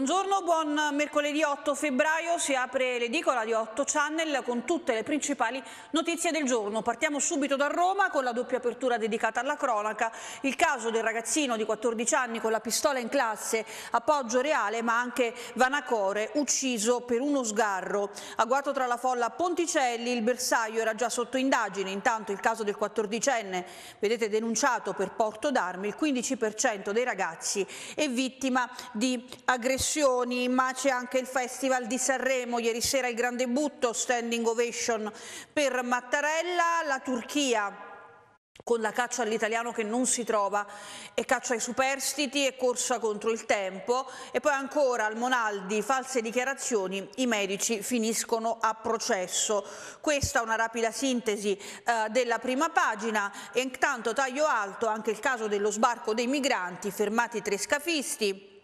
Buongiorno, buon mercoledì 8 febbraio, si apre l'edicola di 8 Channel con tutte le principali notizie del giorno. Partiamo subito da Roma con la doppia apertura dedicata alla cronaca, il caso del ragazzino di 14 anni con la pistola in classe appoggio Reale ma anche Vanacore ucciso per uno sgarro. Agguato tra la folla Ponticelli, il bersaglio era già sotto indagine, intanto il caso del 14enne, vedete denunciato per porto d'armi, il 15% dei ragazzi è vittima di aggressione escursioni, ma c'è anche il Festival di Sanremo, ieri sera il grande butto, standing ovation per Mattarella, la Turchia con la caccia all'italiano che non si trova e caccia ai superstiti e corsa contro il tempo e poi ancora al Monaldi false dichiarazioni i medici finiscono a processo questa è una rapida sintesi eh, della prima pagina e intanto taglio alto anche il caso dello sbarco dei migranti fermati tre scafisti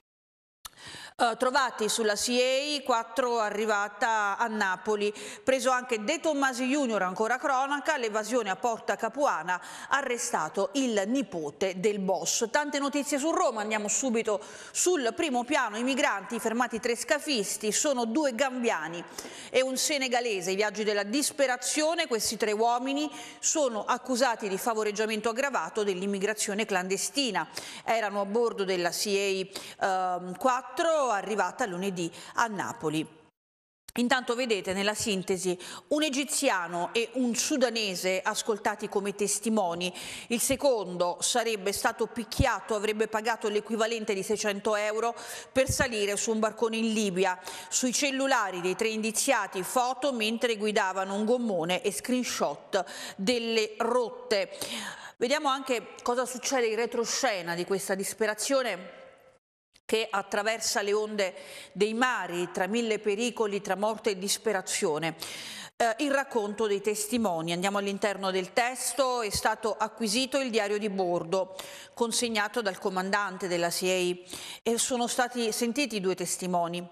eh, trovati sulla CA, 4 arrivata a Napoli. Preso anche De Tommasi Junior, ancora cronaca, l'evasione a Porta Capuana, arrestato il nipote del boss. Tante notizie su Roma, andiamo subito sul primo piano. I migranti, fermati tre scafisti, sono due gambiani e un senegalese. I viaggi della disperazione, questi tre uomini sono accusati di favoreggiamento aggravato dell'immigrazione clandestina. Erano a bordo della CA eh, 4 arrivata lunedì a Napoli. Intanto vedete nella sintesi un egiziano e un sudanese ascoltati come testimoni. Il secondo sarebbe stato picchiato, avrebbe pagato l'equivalente di 600 euro per salire su un barcone in Libia. Sui cellulari dei tre indiziati foto mentre guidavano un gommone e screenshot delle rotte. Vediamo anche cosa succede in retroscena di questa disperazione che attraversa le onde dei mari tra mille pericoli, tra morte e disperazione. Eh, il racconto dei testimoni, andiamo all'interno del testo, è stato acquisito il diario di bordo consegnato dal comandante della CIEI e sono stati sentiti due testimoni,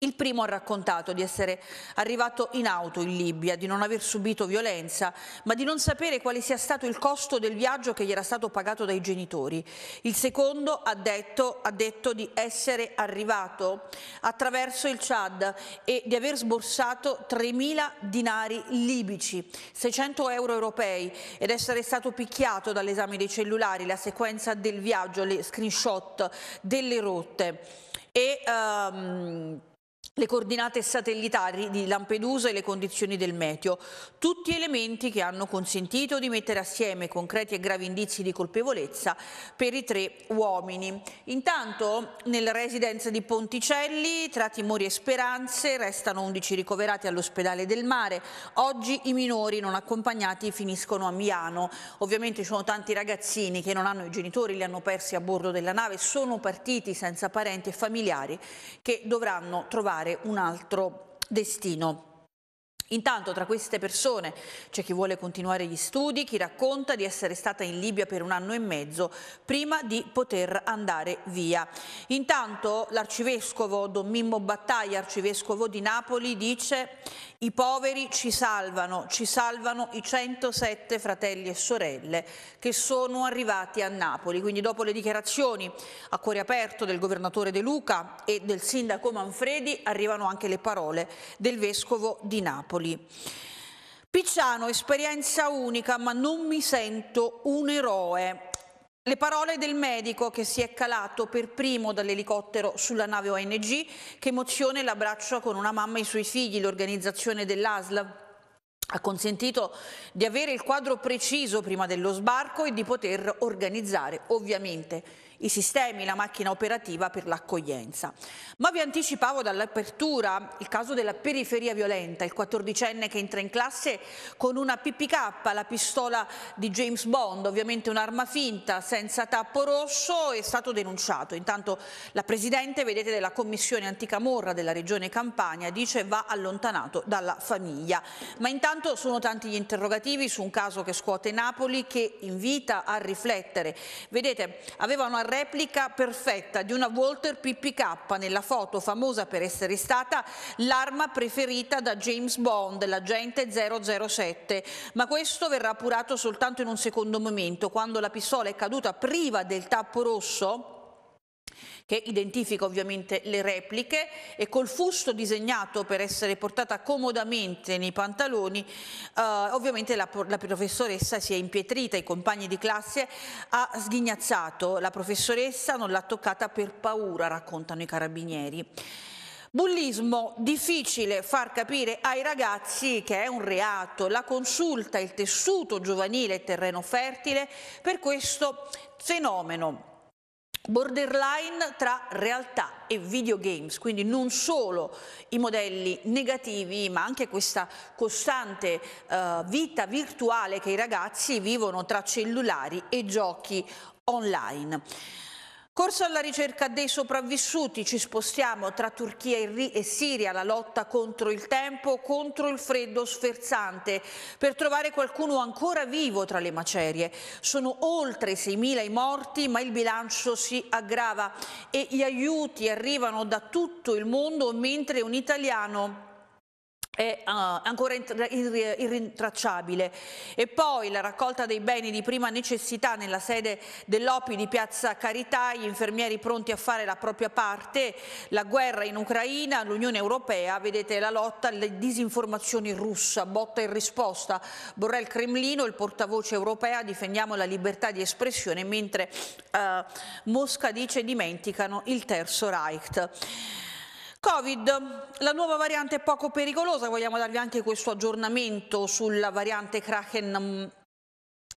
il primo ha raccontato di essere arrivato in auto in Libia, di non aver subito violenza, ma di non sapere quale sia stato il costo del viaggio che gli era stato pagato dai genitori. Il secondo ha detto, ha detto di essere arrivato attraverso il Chad e di aver sborsato 3.000 dinari libici, 600 euro europei, ed essere stato picchiato dall'esame dei cellulari, la sequenza del viaggio, le screenshot delle rotte. E, um, le coordinate satellitari di Lampedusa e le condizioni del meteo, tutti elementi che hanno consentito di mettere assieme concreti e gravi indizi di colpevolezza per i tre uomini. Intanto nella residence di Ponticelli tra timori e speranze restano 11 ricoverati all'ospedale del mare, oggi i minori non accompagnati finiscono a Milano, ovviamente ci sono tanti ragazzini che non hanno i genitori, li hanno persi a bordo della nave, sono partiti senza parenti e familiari che dovranno trovare trovare un altro destino. Intanto tra queste persone c'è chi vuole continuare gli studi, chi racconta di essere stata in Libia per un anno e mezzo prima di poter andare via. Intanto l'arcivescovo Don Mimmo Battaglia, arcivescovo di Napoli, dice i poveri ci salvano, ci salvano i 107 fratelli e sorelle che sono arrivati a Napoli. Quindi dopo le dichiarazioni a cuore aperto del governatore De Luca e del sindaco Manfredi arrivano anche le parole del vescovo di Napoli. Napoli. Picciano, esperienza unica, ma non mi sento un eroe. Le parole del medico che si è calato per primo dall'elicottero sulla nave ONG che emozione l'abbraccio con una mamma e i suoi figli, l'organizzazione dell'ASL ha consentito di avere il quadro preciso prima dello sbarco e di poter organizzare ovviamente i sistemi, la macchina operativa per l'accoglienza. Ma vi anticipavo dall'apertura il caso della periferia violenta, il 14enne che entra in classe con una PPK, la pistola di James Bond, ovviamente un'arma finta senza tappo rosso, è stato denunciato. Intanto la Presidente, vedete, della Commissione Anticamorra della Regione Campania dice va allontanato dalla famiglia. Ma intanto sono tanti gli interrogativi su un caso che scuote Napoli che invita a riflettere. Vedete, avevano arrestato replica perfetta di una Walter PPK nella foto famosa per essere stata l'arma preferita da James Bond, l'agente 007, ma questo verrà appurato soltanto in un secondo momento, quando la pistola è caduta priva del tappo rosso che identifica ovviamente le repliche e col fusto disegnato per essere portata comodamente nei pantaloni, eh, ovviamente la, la, professoressa si è impietrita, i compagni di classe ha sghignazzato, la professoressa non l'ha toccata per paura, raccontano i carabinieri. Bullismo, difficile far capire ai ragazzi che è un reato, la consulta, il tessuto giovanile, terreno fertile, per questo fenomeno borderline tra realtà e videogames, quindi non solo i modelli negativi ma anche questa costante eh, vita virtuale che i ragazzi vivono tra cellulari e giochi online. Corso alla ricerca dei sopravvissuti, ci spostiamo tra Turchia e Siria, la lotta contro il tempo, contro il freddo sferzante, per trovare qualcuno ancora vivo tra le macerie. Sono oltre 6.000 i morti, ma il bilancio si aggrava e gli aiuti arrivano da tutto il mondo, mentre un italiano è uh, ancora irrintracciabile. E poi la raccolta dei beni di prima necessità nella sede dell'OPI di Piazza Carità, gli infermieri pronti a fare la propria parte, la guerra in Ucraina, l'Unione Europea, vedete la lotta alle disinformazioni russa, botta in risposta. Borrell Cremlino, il portavoce europea, difendiamo la libertà di espressione, mentre uh, Mosca dice dimenticano il terzo Reich. Covid, la nuova variante è poco pericolosa, vogliamo darvi anche questo aggiornamento sulla variante Kraken mm,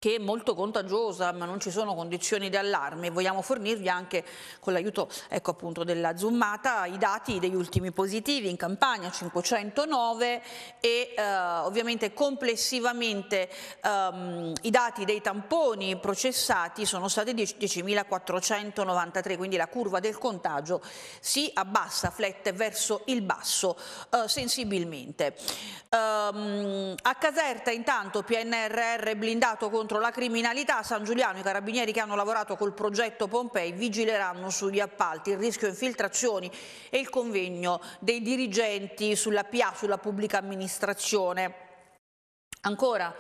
che è molto contagiosa ma non ci sono condizioni di allarme. Vogliamo fornirvi anche con l'aiuto ecco, della zoomata i dati degli ultimi positivi in campagna 509 e eh, ovviamente complessivamente ehm, i dati dei tamponi processati sono stati 10.493, quindi la curva del contagio si abbassa, flette verso il basso eh, sensibilmente. Ehm, a Caserta intanto PNRR blindato contro contro la criminalità. San Giuliano, i carabinieri che hanno lavorato col progetto Pompei vigileranno sugli appalti, il rischio infiltrazioni e il convegno dei dirigenti sulla PA, sulla pubblica amministrazione. Ancora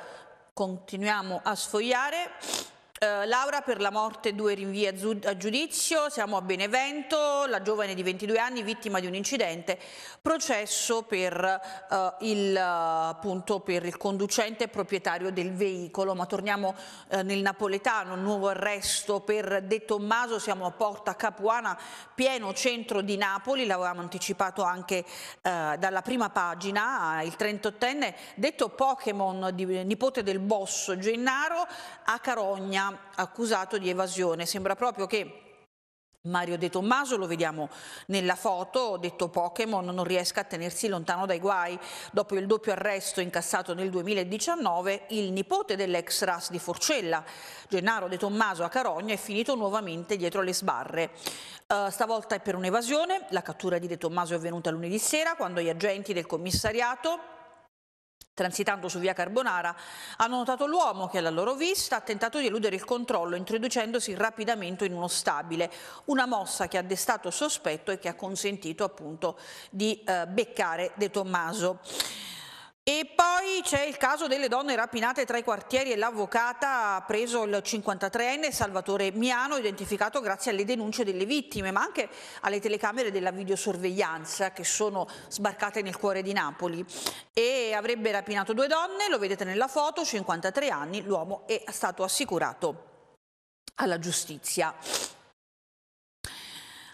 continuiamo a sfogliare. Eh, Laura per la morte due rinvii a, a, giudizio, siamo a Benevento, la giovane di 22 anni vittima di un incidente, processo per, uh, il, appunto, per il conducente proprietario del veicolo, ma torniamo eh, nel napoletano, nuovo arresto per De Tommaso, siamo a Porta Capuana, pieno centro di Napoli, l'avevamo anticipato anche dalla prima pagina, ah, il 38enne detto Pokémon, nipote del boss Gennaro, a Carogna accusato di evasione. Sembra proprio che Mario De Tommaso, lo vediamo nella foto, detto Pokémon, non riesca a tenersi lontano dai guai. Dopo il doppio arresto incassato nel 2019, il nipote dell'ex RAS di Forcella, Gennaro De Tommaso a Carogna, è finito nuovamente dietro le sbarre. Uh, stavolta è per un'evasione. La cattura di De Tommaso è avvenuta lunedì sera, quando gli agenti del commissariato transitando su via Carbonara, hanno notato l'uomo che alla loro vista ha tentato di eludere il controllo introducendosi rapidamente in uno stabile, una mossa che ha destato sospetto e che ha consentito appunto di eh, beccare De Tommaso. E poi c'è il caso delle donne rapinate tra i quartieri e l'avvocata ha preso il 53enne Salvatore Miano, identificato grazie alle denunce delle vittime, ma anche alle telecamere della videosorveglianza che sono sbarcate nel cuore di Napoli. E avrebbe rapinato due donne, lo vedete nella foto, 53 anni, l'uomo è stato assicurato alla giustizia.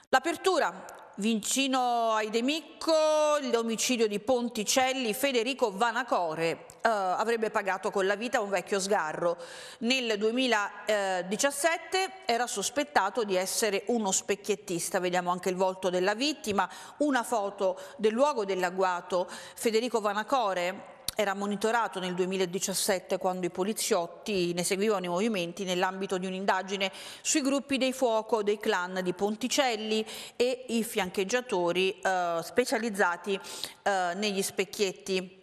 L'apertura Vincino ai De Micco, l'omicidio di Ponticelli, Federico Vanacore eh, avrebbe pagato con la vita un vecchio sgarro. Nel 2017 era sospettato di essere uno specchiettista, vediamo anche il volto della vittima, una foto del luogo dell'agguato. Federico Vanacore era monitorato nel 2017 quando i poliziotti ne seguivano i movimenti nell'ambito di un'indagine sui gruppi dei fuoco dei clan di Ponticelli e i fiancheggiatori eh, specializzati eh, negli specchietti.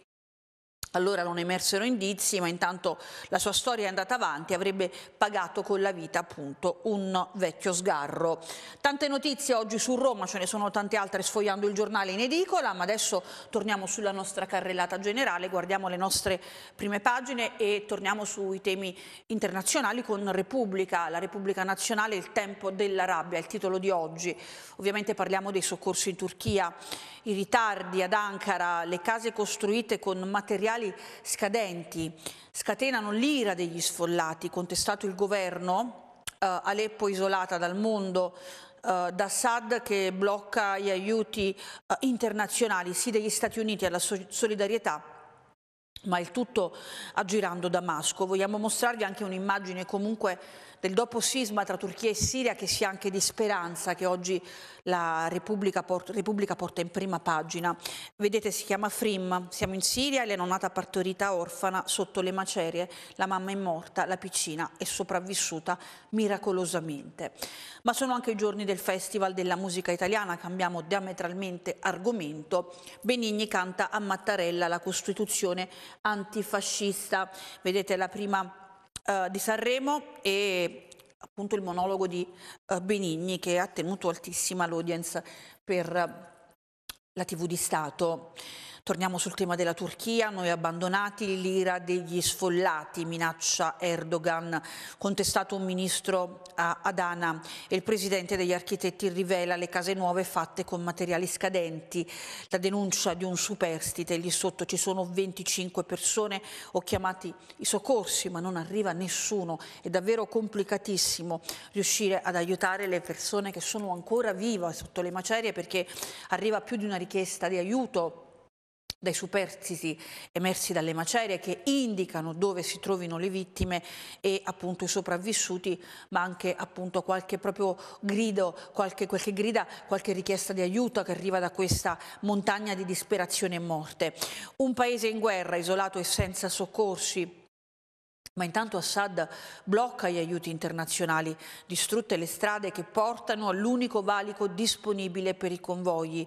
Allora non emersero indizi, ma intanto la sua storia è andata avanti, avrebbe pagato con la vita appunto un vecchio sgarro. Tante notizie oggi su Roma, ce ne sono tante altre sfogliando il giornale in edicola, ma adesso torniamo sulla nostra carrellata generale, guardiamo le nostre prime pagine e torniamo sui temi internazionali con Repubblica, la Repubblica Nazionale, il tempo della rabbia, il titolo di oggi. Ovviamente parliamo dei soccorsi in Turchia, i ritardi ad Ankara, le case costruite con materiali elettorali scadenti scatenano l'ira degli sfollati, contestato il governo, eh, Aleppo isolata dal mondo, eh, da Assad che blocca gli aiuti eh, internazionali, sì degli Stati Uniti alla solidarietà, ma il tutto aggirando Damasco. Vogliamo mostrarvi anche un'immagine comunque del dopo sisma tra Turchia e Siria che sia anche di speranza che oggi la Repubblica, porta, Repubblica porta in prima pagina. Vedete si chiama Frim, siamo in Siria e lei non nata partorita orfana sotto le macerie, la mamma è morta, la piccina è sopravvissuta miracolosamente. Ma sono anche i giorni del Festival della Musica Italiana, cambiamo diametralmente argomento. Benigni canta a Mattarella la Costituzione antifascista. Vedete la prima eh, di Sanremo e appunto il monologo di eh, Benigni che ha tenuto altissima l'audience per eh, la TV di Stato. Torniamo sul tema della Turchia, noi abbandonati, l'ira degli sfollati, minaccia Erdogan, contestato un ministro a Adana e il presidente degli architetti rivela le case nuove fatte con materiali scadenti, la denuncia di un superstite, lì sotto ci sono 25 persone, ho chiamato i soccorsi ma non arriva nessuno, è davvero complicatissimo riuscire ad aiutare le persone che sono ancora vive sotto le macerie perché arriva più di una richiesta di aiuto dai superstiti emersi dalle macerie che indicano dove si trovino le vittime e appunto i sopravvissuti, ma anche appunto qualche proprio grido, qualche, qualche grida, qualche richiesta di aiuto che arriva da questa montagna di disperazione e morte. Un paese in guerra, isolato e senza soccorsi, ma intanto Assad blocca gli aiuti internazionali, distrutte le strade che portano all'unico valico disponibile per i convogli.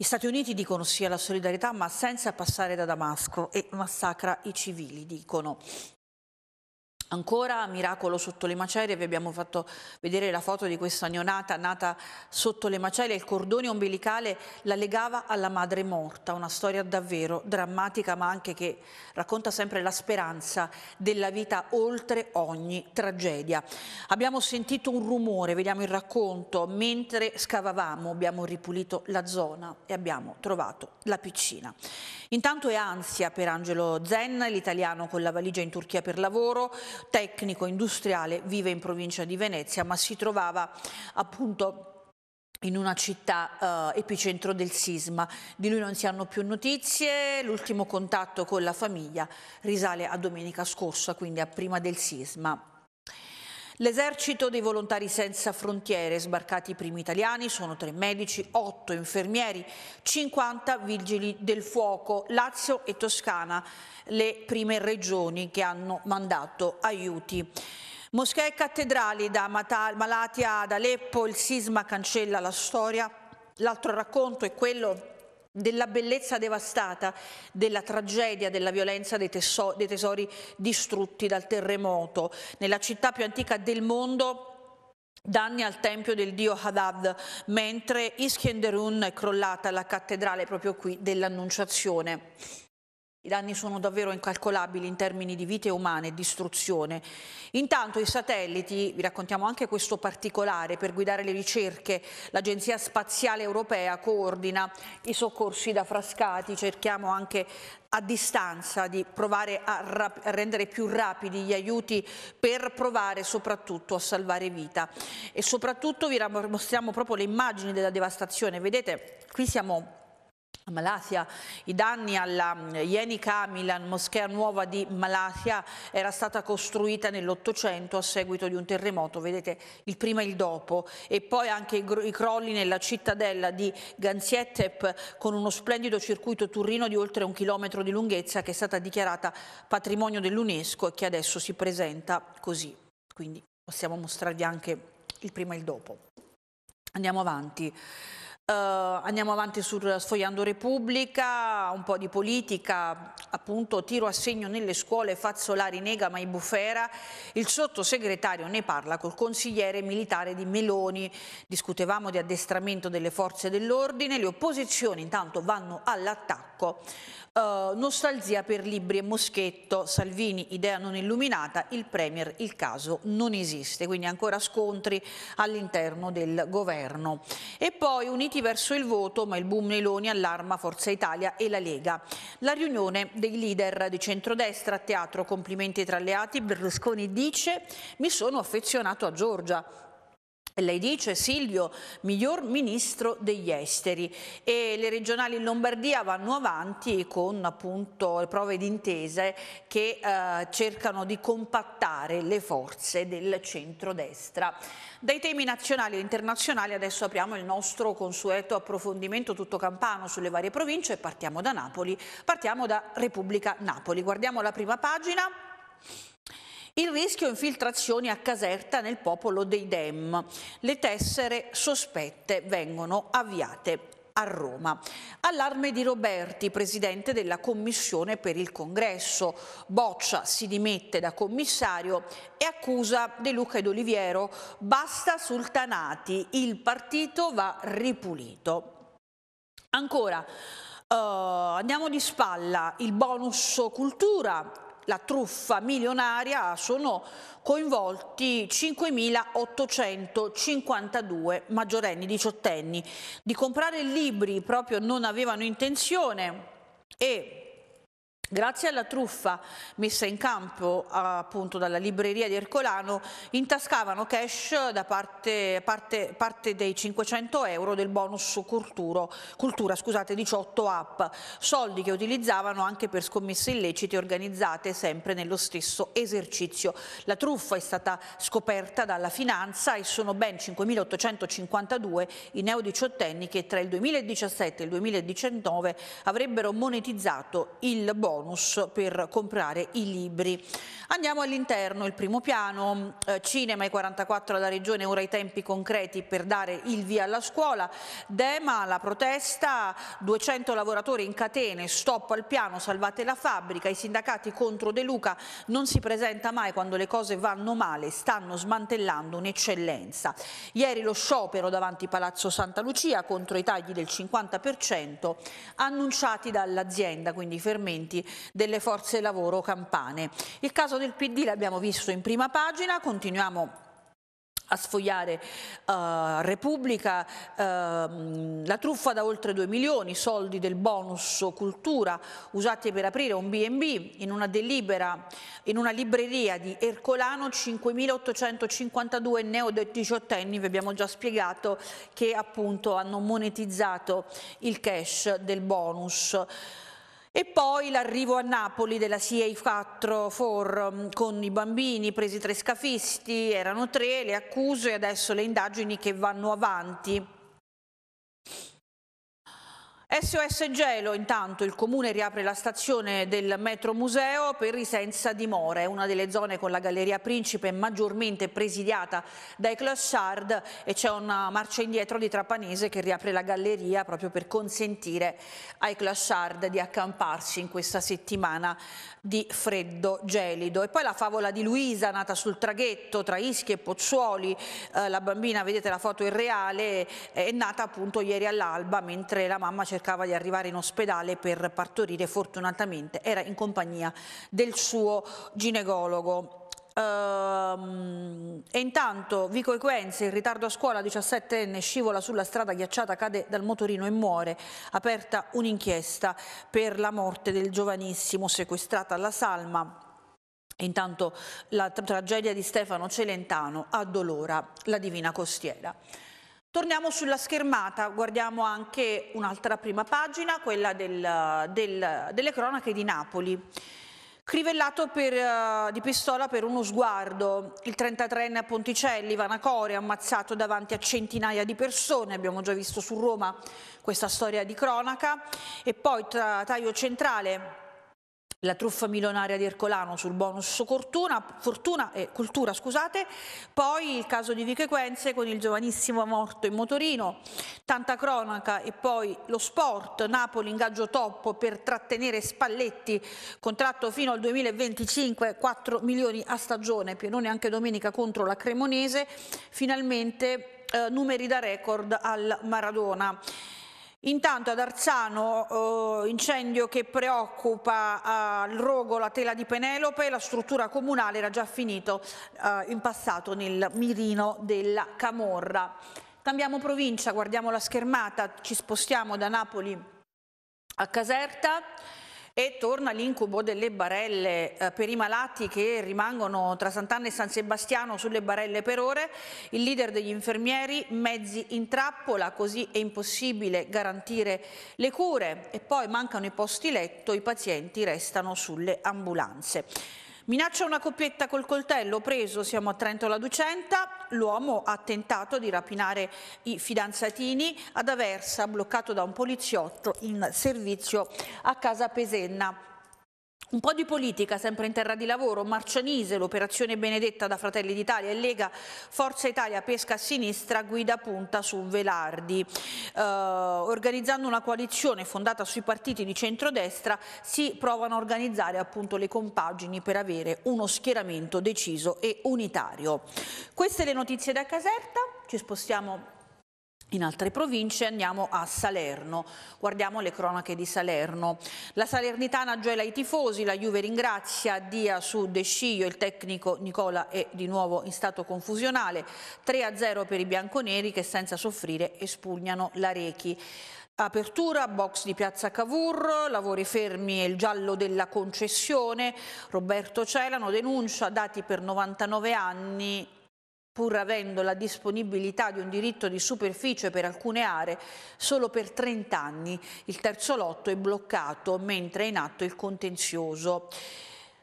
Gli Stati Uniti dicono sì alla solidarietà ma senza passare da Damasco e massacra i civili, dicono. Ancora miracolo sotto le macerie, vi abbiamo fatto vedere la foto di questa neonata nata sotto le macerie, il cordone ombelicale la legava alla madre morta, una storia davvero drammatica ma anche che racconta sempre la speranza della vita oltre ogni tragedia. Abbiamo sentito un rumore, vediamo il racconto, mentre scavavamo abbiamo ripulito la zona e abbiamo trovato la piccina. Intanto è ansia per Angelo Zen, l'italiano con la valigia in Turchia per lavoro, tecnico industriale, vive in provincia di Venezia, ma si trovava appunto in una città eh, epicentro del sisma. Di lui non si hanno più notizie, l'ultimo contatto con la famiglia risale a domenica scorsa, quindi a prima del sisma. L'esercito dei volontari senza frontiere, sbarcati i primi italiani, sono tre medici, otto infermieri, 50 vigili del fuoco, Lazio e Toscana, le prime regioni che hanno mandato aiuti. Moschee e cattedrali da Malatia ad Aleppo, il sisma cancella la storia. L'altro racconto è quello della bellezza devastata, della tragedia, della violenza dei, tesori, dei tesori distrutti dal terremoto. Nella città più antica del mondo danni al tempio del dio Hadad, mentre Iskenderun è crollata la cattedrale proprio qui dell'Annunciazione. I danni sono davvero incalcolabili in termini di vite umane e distruzione. Intanto i satelliti, vi raccontiamo anche questo particolare, per guidare le ricerche l'Agenzia Spaziale Europea coordina i soccorsi da frascati, cerchiamo anche a distanza di provare a, a, rendere più rapidi gli aiuti per provare soprattutto a salvare vita e soprattutto vi mostriamo proprio le immagini della devastazione vedete qui siamo Malatya. I danni alla Ienica eh, Milan, moschea nuova di Malatya, era stata costruita nell'Ottocento a seguito di un terremoto, vedete il prima e il dopo, e poi anche i crolli nella cittadella di Gansiettep con uno splendido circuito turrino di oltre un chilometro di lunghezza che è stata dichiarata patrimonio dell'UNESCO e che adesso si presenta così. Quindi possiamo mostrarvi anche il prima e il dopo. Andiamo avanti. Uh, andiamo avanti sul Sfogliando Repubblica, un po' di politica, appunto tiro a segno nelle scuole, Fazzolari nega ma i bufera, il sottosegretario ne parla col consigliere militare di Meloni, discutevamo di addestramento delle forze dell'ordine, le opposizioni intanto vanno all'attacco, uh, nostalgia per libri e moschetto, Salvini idea non illuminata, il Premier il caso non esiste, quindi ancora scontri all'interno del governo. E poi uniti avanti verso il voto, ma il boom Meloni allarma Forza Italia e la Lega. La riunione dei leader di centrodestra a teatro, complimenti tra alleati, Berlusconi dice mi sono affezionato a Giorgia, lei dice Silvio, miglior ministro degli esteri e le regionali in Lombardia vanno avanti con appunto le prove d'intesa che eh, cercano di compattare le forze del centrodestra. Dai temi nazionali e internazionali adesso apriamo il nostro consueto approfondimento tutto campano sulle varie province e partiamo da Napoli, partiamo da Repubblica Napoli. Guardiamo la prima pagina. Il rischio infiltrazioni a Caserta nel popolo dei Dem. Le tessere sospette vengono avviate a Roma. Allarme di Roberti, presidente della commissione per il congresso. Boccia si dimette da commissario e accusa De Luca ed Oliviero. Basta sultanati, il partito va ripulito. Ancora, uh, andiamo di spalla, il bonus cultura la truffa milionaria sono coinvolti 5.852 maggiorenni, diciottenni. Di comprare libri proprio non avevano intenzione e Grazie alla truffa messa in campo appunto dalla libreria di Ercolano intascavano cash da parte, parte, parte dei 500 euro del bonus culturo, cultura scusate, 18 app, soldi che utilizzavano anche per scommesse illecite organizzate sempre nello stesso esercizio. La truffa è stata scoperta dalla finanza e sono ben 5.852 i neodiciottenni che tra il 2017 e il 2019 avrebbero monetizzato il bonus bonus per comprare i libri. Andiamo all'interno, il primo piano, eh, cinema e 44 alla regione, ora i tempi concreti per dare il via alla scuola, Dema, la protesta, 200 lavoratori in catene, stop al piano, salvate la fabbrica, i sindacati contro De Luca, non si presenta mai quando le cose vanno male, stanno smantellando un'eccellenza. Ieri lo sciopero davanti Palazzo Santa Lucia contro i tagli del 50% annunciati dall'azienda, quindi i fermenti delle forze lavoro campane. Il caso del PD l'abbiamo visto in prima pagina, continuiamo a sfogliare uh, Repubblica, uh, la truffa da oltre 2 milioni, soldi del bonus cultura usati per aprire un B&B in una delibera in una libreria di Ercolano 5.852 neo-diciottenni, vi abbiamo già spiegato che appunto hanno monetizzato il cash del bonus. E poi l'arrivo a Napoli della CIA 4 For con i bambini presi tre scafisti, erano tre le accuse e adesso le indagini che vanno avanti. SOS Gelo, intanto il comune riapre la stazione del metro museo per Risenza di More, una delle zone con la Galleria Principe maggiormente presidiata dai clochard e c'è una marcia indietro di Trapanese che riapre la galleria proprio per consentire ai clochard di accamparsi in questa settimana di freddo gelido. E poi la favola di Luisa nata sul traghetto tra Ischi e Pozzuoli, eh, la bambina vedete la foto irreale, è nata appunto ieri all'alba mentre la mamma c'è cercava di arrivare in ospedale per partorire, fortunatamente era in compagnia del suo ginecologo. Ehm, e intanto Vico Equenze in ritardo a scuola, 17enne, scivola sulla strada ghiacciata, cade dal motorino e muore. Aperta un'inchiesta per la morte del giovanissimo sequestrata alla Salma. E intanto la tragedia di Stefano Celentano addolora la Divina Costiera. Torniamo sulla schermata, guardiamo anche un'altra prima pagina, quella del, del, delle cronache di Napoli. Crivellato per, eh, di pistola per uno sguardo, il 33enne a Ponticelli, Vanacore, ammazzato davanti a centinaia di persone, abbiamo già visto su Roma questa storia di cronaca, e poi tra taglio centrale la truffa milionaria di Ercolano sul bonus Cortuna, Fortuna e eh, Cultura, scusate, poi il caso di Vico Quenze con il giovanissimo morto in motorino, tanta cronaca e poi lo sport, Napoli ingaggio toppo per trattenere Spalletti, contratto fino al 2025, 4 milioni a stagione, Pienone anche domenica contro la Cremonese, finalmente eh, numeri da record al Maradona. Intanto ad Arzano eh, incendio che preoccupa eh, il eh, rogo la tela di Penelope, la struttura comunale era già finito eh, in passato nel mirino della Camorra. Cambiamo provincia, guardiamo la schermata, ci spostiamo da Napoli a Caserta. E torna l'incubo delle barelle eh, per i malati che rimangono tra Sant'Anna e San Sebastiano sulle barelle per ore. Il leader degli infermieri, mezzi in trappola, così è impossibile garantire le cure. E poi mancano i posti letto, i pazienti restano sulle ambulanze. Minaccia una coppietta col coltello preso, siamo a Trento la Ducenta, l'uomo ha tentato di rapinare i fidanzatini ad Aversa, bloccato da un poliziotto in servizio a Casa Pesenna. Un po' di politica sempre in terra di lavoro, Marcianise, l'operazione benedetta da Fratelli d'Italia e Lega, Forza Italia pesca a sinistra, guida punta su Velardi. Eh, organizzando una coalizione fondata sui partiti di centrodestra si provano a organizzare appunto le compagini per avere uno schieramento deciso e unitario. Queste le notizie da Caserta, ci spostiamo in altre province andiamo a Salerno, guardiamo le cronache di Salerno. La Salernitana gela i tifosi, la Juve ringrazia Dia su De Scio, il tecnico Nicola è di nuovo in stato confusionale, 3-0 per i bianconeri che senza soffrire espugnano l'Arechi. Apertura, box di Piazza Cavour, lavori fermi e il giallo della concessione. Roberto Celano denuncia dati per 99 anni pur avendo la disponibilità di un diritto di superficie per alcune aree, solo per 30 anni. Il terzo lotto è bloccato, mentre è in atto il contenzioso.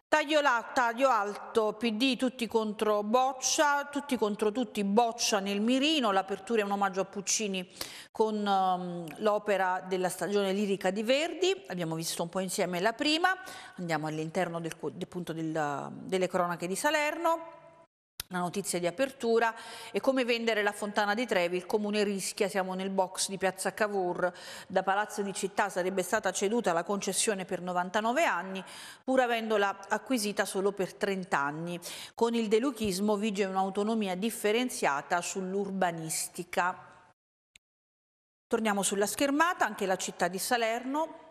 Taglio, la, taglio, alto, PD tutti contro Boccia, tutti contro tutti Boccia nel mirino, l'apertura è un omaggio a Puccini con um, l'opera della stagione lirica di Verdi, abbiamo visto un po' insieme la prima, andiamo all'interno del, del, delle cronache di Salerno la notizia di apertura è come vendere la fontana di Trevi, il comune rischia, siamo nel box di Piazza Cavour, da Palazzo di Città sarebbe stata ceduta la concessione per 99 anni, pur avendola acquisita solo per 30 anni. Con il deluchismo vige un'autonomia differenziata sull'urbanistica. Torniamo sulla schermata, anche la città di Salerno,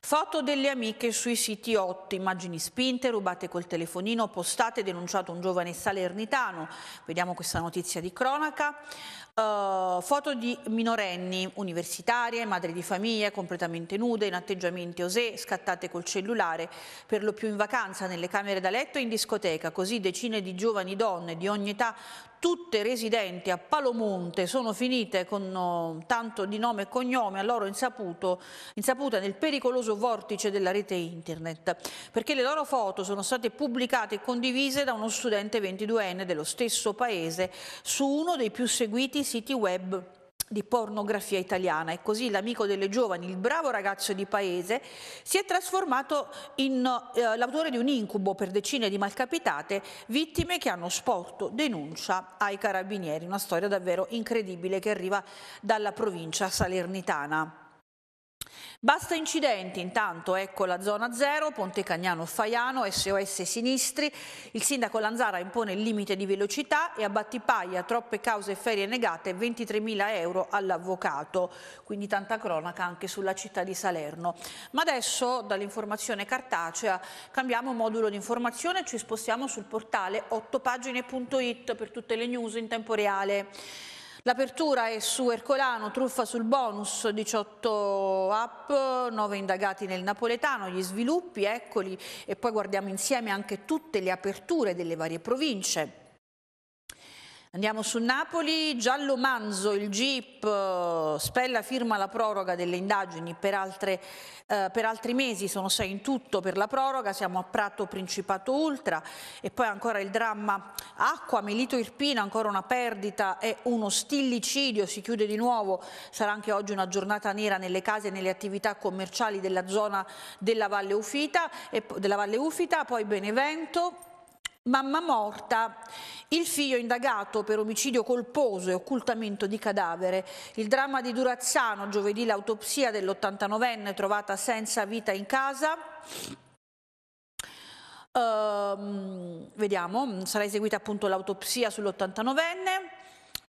Foto delle amiche sui siti 8, immagini spinte, rubate col telefonino, postate, denunciato un giovane salernitano, vediamo questa notizia di cronaca, uh, foto di minorenni, universitarie, madri di famiglia, completamente nude, in atteggiamenti osè, scattate col cellulare, per lo più in vacanza, nelle camere da letto e in discoteca, così decine di giovani donne di ogni età tutte residenti a Palomonte sono finite con oh, tanto di nome e cognome a loro insaputo, insaputa nel pericoloso vortice della rete internet perché le loro foto sono state pubblicate e condivise da uno studente 22enne dello stesso paese su uno dei più seguiti siti web di pornografia italiana e così l'amico delle giovani, il bravo ragazzo di paese, si è trasformato in eh, l'autore di un incubo per decine di malcapitate, vittime che hanno sporto denuncia ai carabinieri, una storia davvero incredibile che arriva dalla provincia salernitana. Basta incidenti, intanto ecco la zona zero, Ponte Cagnano Faiano, SOS Sinistri, il sindaco Lanzara impone il limite di velocità e a Battipaglia troppe cause ferie negate, 23.000 euro all'avvocato, quindi tanta cronaca anche sulla città di Salerno. Ma adesso dall'informazione cartacea cambiamo modulo di informazione e ci spostiamo sul portale 8pagine.it per tutte le news in tempo reale. L'apertura è su Ercolano, truffa sul bonus, 18 app, 9 indagati nel napoletano, gli sviluppi, eccoli e poi guardiamo insieme anche tutte le aperture delle varie province. Andiamo su Napoli, Giallo Manzo, il GIP, eh, Spella firma la proroga delle indagini per, altre, eh, per, altri mesi, sono sei in tutto per la proroga, siamo a Prato Principato Ultra e poi ancora il dramma Acqua, Melito Irpina, ancora una perdita e uno stillicidio, si chiude di nuovo, sarà anche oggi una giornata nera nelle case e nelle attività commerciali della zona della Valle Ufita, e, della Valle Ufita poi Benevento, Mamma morta, il figlio indagato per omicidio colposo e occultamento di cadavere. Il dramma di Durazzano, giovedì l'autopsia dell'89enne trovata senza vita in casa. Ehm, vediamo, sarà eseguita appunto l'autopsia sull'89enne.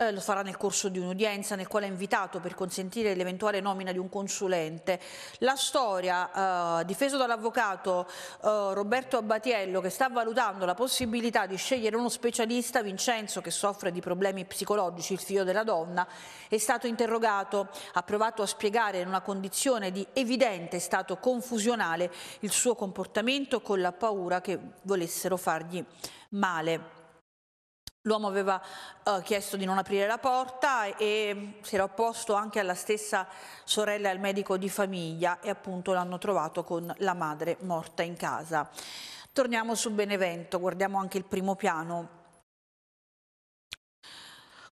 Eh, lo farà nel corso di un'udienza nel quale è invitato per consentire l'eventuale nomina di un consulente. La storia, eh, difeso dall'avvocato eh, Roberto Abbatiello, che sta valutando la possibilità di scegliere uno specialista, Vincenzo, che soffre di problemi psicologici, il figlio della donna, è stato interrogato, ha provato a spiegare in una condizione di evidente stato confusionale il suo comportamento con la paura che volessero fargli male. L'uomo aveva eh, chiesto di non aprire la porta e mm, si era opposto anche alla stessa sorella e al medico di famiglia e appunto l'hanno trovato con la madre morta in casa. Torniamo su Benevento, guardiamo anche il primo piano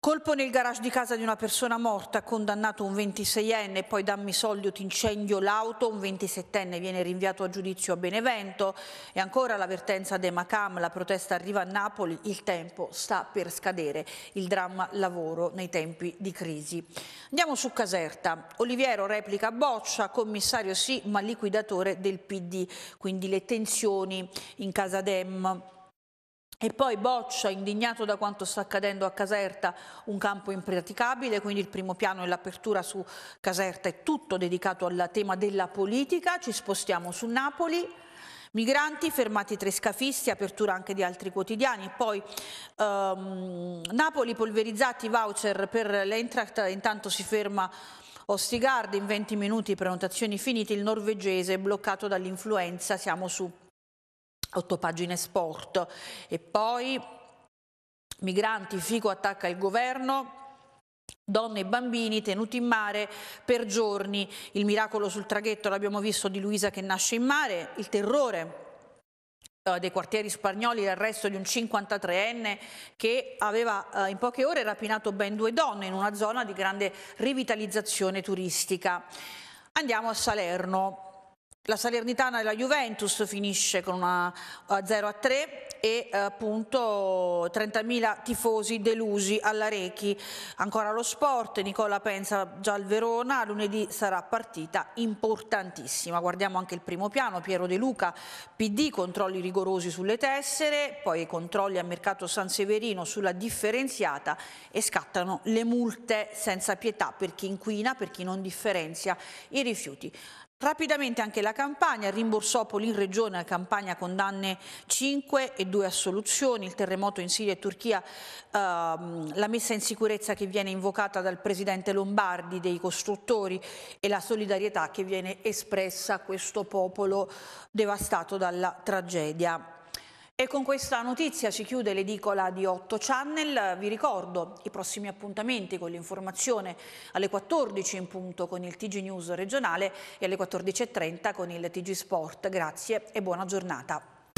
Colpo nel garage di casa di una persona morta, condannato un 26enne, poi dammi soldi o ti incendio l'auto, un 27enne viene rinviato a giudizio a Benevento e ancora l'avvertenza De Macam, la protesta arriva a Napoli, il tempo sta per scadere, il dramma lavoro nei tempi di crisi. Andiamo su Caserta, Oliviero replica boccia, commissario sì ma liquidatore del PD, quindi le tensioni in casa Dem. E poi Boccia, indignato da quanto sta accadendo a Caserta, un campo impraticabile, quindi il primo piano e l'apertura su Caserta è tutto dedicato al tema della politica. Ci spostiamo su Napoli. Migranti, fermati tre scafisti, apertura anche di altri quotidiani. Poi ehm, Napoli, polverizzati voucher per l'Eintracht, intanto si ferma Ostigard, in 20 minuti prenotazioni finite, il norvegese bloccato dall'influenza, siamo su otto pagine sport. E poi migranti, Fico attacca il governo, Donne e bambini tenuti in mare per giorni, il miracolo sul traghetto l'abbiamo visto di Luisa che nasce in mare, il terrore eh, dei quartieri spagnoli l'arresto di un 53enne che aveva eh, in poche ore rapinato ben due donne in una zona di grande rivitalizzazione turistica. Andiamo a Salerno, la Salernitana e la Juventus finisce con una 0 a 3 e eh, appunto 30.000 tifosi delusi all'Arechi. Ancora lo sport, Nicola pensa già al Verona, lunedì sarà partita importantissima. Guardiamo anche il primo piano, Piero De Luca, PD, controlli rigorosi sulle tessere, poi controlli a mercato San Severino sulla differenziata e scattano le multe senza pietà per chi inquina, per chi non differenzia i rifiuti. Rapidamente anche la Campania, rimborsopoli in regione, la Campania condanne 5 e 2 assoluzioni, il terremoto in Siria e Turchia, ehm, la messa in sicurezza che viene invocata dal presidente Lombardi dei costruttori e la solidarietà che viene espressa a questo popolo devastato dalla tragedia. E con questa notizia si chiude l'edicola di 8 Channel. Vi ricordo i prossimi appuntamenti con l'informazione alle 14 in punto con il TG News regionale e alle 14.30 con il TG Sport. Grazie e buona giornata.